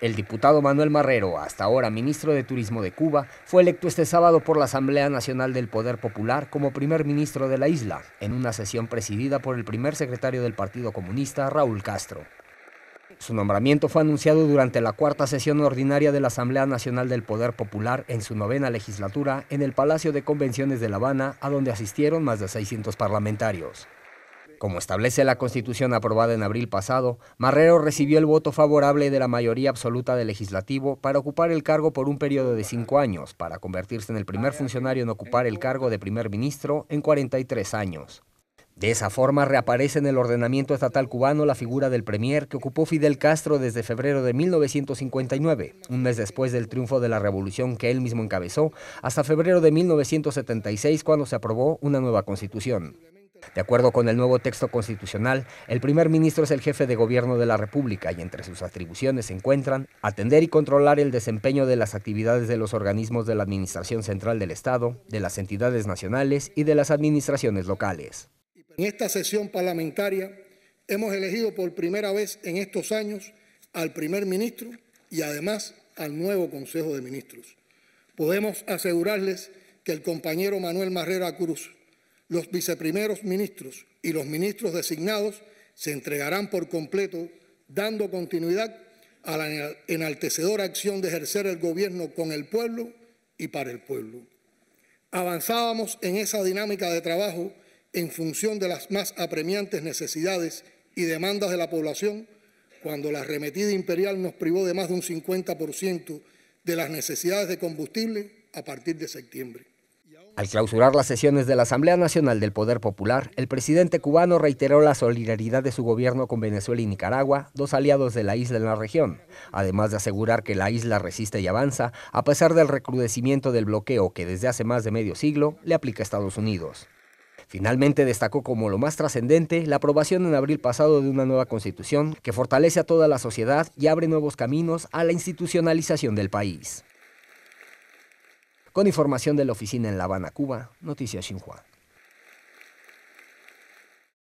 El diputado Manuel Marrero, hasta ahora ministro de Turismo de Cuba, fue electo este sábado por la Asamblea Nacional del Poder Popular como primer ministro de la isla, en una sesión presidida por el primer secretario del Partido Comunista, Raúl Castro. Su nombramiento fue anunciado durante la cuarta sesión ordinaria de la Asamblea Nacional del Poder Popular en su novena legislatura en el Palacio de Convenciones de La Habana, a donde asistieron más de 600 parlamentarios. Como establece la Constitución aprobada en abril pasado, Marrero recibió el voto favorable de la mayoría absoluta del legislativo para ocupar el cargo por un periodo de cinco años, para convertirse en el primer funcionario en ocupar el cargo de primer ministro en 43 años. De esa forma reaparece en el ordenamiento estatal cubano la figura del premier que ocupó Fidel Castro desde febrero de 1959, un mes después del triunfo de la revolución que él mismo encabezó, hasta febrero de 1976 cuando se aprobó una nueva constitución. De acuerdo con el nuevo texto constitucional, el primer ministro es el jefe de gobierno de la República y entre sus atribuciones se encuentran atender y controlar el desempeño de las actividades de los organismos de la Administración Central del Estado, de las entidades nacionales y de las administraciones locales. En esta sesión parlamentaria hemos elegido por primera vez en estos años al primer ministro y además al nuevo Consejo de Ministros. Podemos asegurarles que el compañero Manuel Marrera Cruz los viceprimeros ministros y los ministros designados se entregarán por completo, dando continuidad a la enaltecedora acción de ejercer el gobierno con el pueblo y para el pueblo. Avanzábamos en esa dinámica de trabajo en función de las más apremiantes necesidades y demandas de la población cuando la arremetida imperial nos privó de más de un 50% de las necesidades de combustible a partir de septiembre. Al clausurar las sesiones de la Asamblea Nacional del Poder Popular, el presidente cubano reiteró la solidaridad de su gobierno con Venezuela y Nicaragua, dos aliados de la isla en la región, además de asegurar que la isla resiste y avanza a pesar del recrudecimiento del bloqueo que desde hace más de medio siglo le aplica a Estados Unidos. Finalmente destacó como lo más trascendente la aprobación en abril pasado de una nueva constitución que fortalece a toda la sociedad y abre nuevos caminos a la institucionalización del país. Con información de la oficina en La Habana, Cuba, Noticias Xinhua.